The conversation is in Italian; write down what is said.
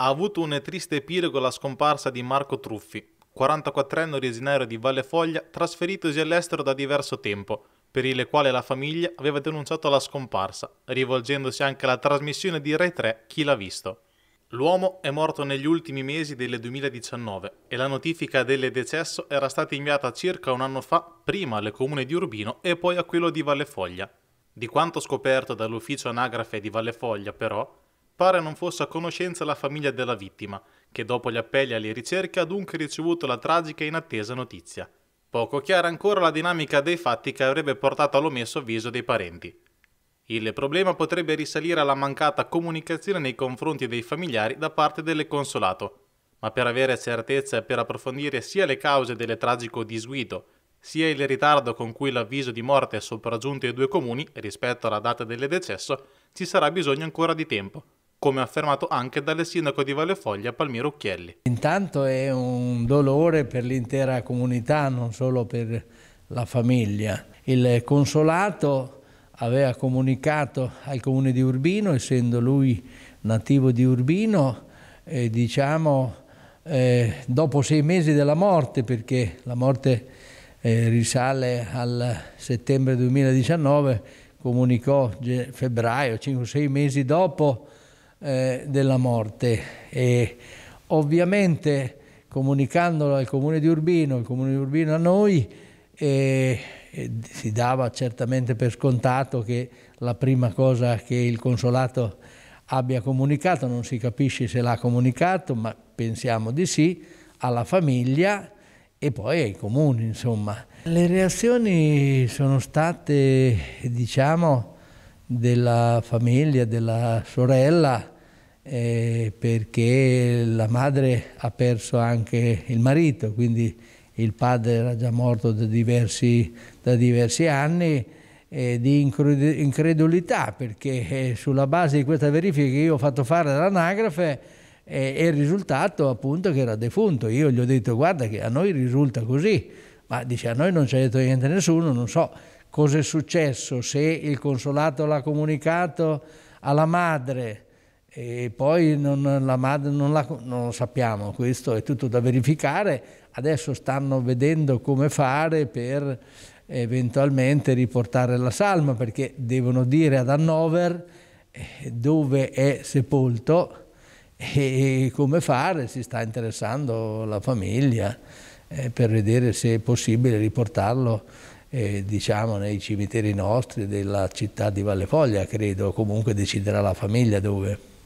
ha avuto un triste epilogo la scomparsa di Marco Truffi, 44enne originario di Valle Foglia, trasferitosi all'estero da diverso tempo, per il quale la famiglia aveva denunciato la scomparsa, rivolgendosi anche alla trasmissione di Rai 3 Chi l'ha visto. L'uomo è morto negli ultimi mesi del 2019 e la notifica del decesso era stata inviata circa un anno fa prima al comune di Urbino e poi a quello di Valle Foglia. Di quanto scoperto dall'ufficio anagrafe di Valle Foglia, però, pare non fosse a conoscenza la famiglia della vittima, che dopo gli appelli alle ricerche ha dunque ricevuto la tragica e inattesa notizia. Poco chiara ancora la dinamica dei fatti che avrebbe portato all'omesso avviso dei parenti. Il problema potrebbe risalire alla mancata comunicazione nei confronti dei familiari da parte del consolato, ma per avere certezza e per approfondire sia le cause del tragico disguido, sia il ritardo con cui l'avviso di morte è sopraggiunto ai due comuni rispetto alla data del decesso, ci sarà bisogno ancora di tempo, come affermato anche dal sindaco di Vallefoglia Palmiro Occhielli. Intanto è un dolore per l'intera comunità, non solo per la famiglia. Il consolato aveva comunicato al comune di Urbino, essendo lui nativo di Urbino, eh, diciamo eh, dopo sei mesi della morte, perché la morte eh, risale al settembre 2019, comunicò febbraio, 5-6 mesi dopo, eh, della morte. E ovviamente comunicandolo al comune di Urbino, il comune di Urbino a noi, eh, eh, si dava certamente per scontato che la prima cosa che il consolato abbia comunicato, non si capisce se l'ha comunicato, ma pensiamo di sì, alla famiglia e poi ai comuni, insomma. Le reazioni sono state, diciamo, della famiglia, della sorella, eh, perché la madre ha perso anche il marito, quindi il padre era già morto da diversi, da diversi anni, eh, di incredulità, perché eh, sulla base di questa verifica che io ho fatto fare all'anagrafe eh, è il risultato appunto che era defunto. Io gli ho detto guarda che a noi risulta così, ma dice a noi non ci ha detto niente nessuno, non so cosa è successo, se il consolato l'ha comunicato alla madre e poi non, la madre non, la, non lo sappiamo, questo è tutto da verificare, adesso stanno vedendo come fare per eventualmente riportare la salma perché devono dire ad Hannover eh, dove è sepolto e come fare, si sta interessando la famiglia eh, per vedere se è possibile riportarlo eh, diciamo, nei cimiteri nostri della città di Valle Foglia, credo, comunque deciderà la famiglia dove.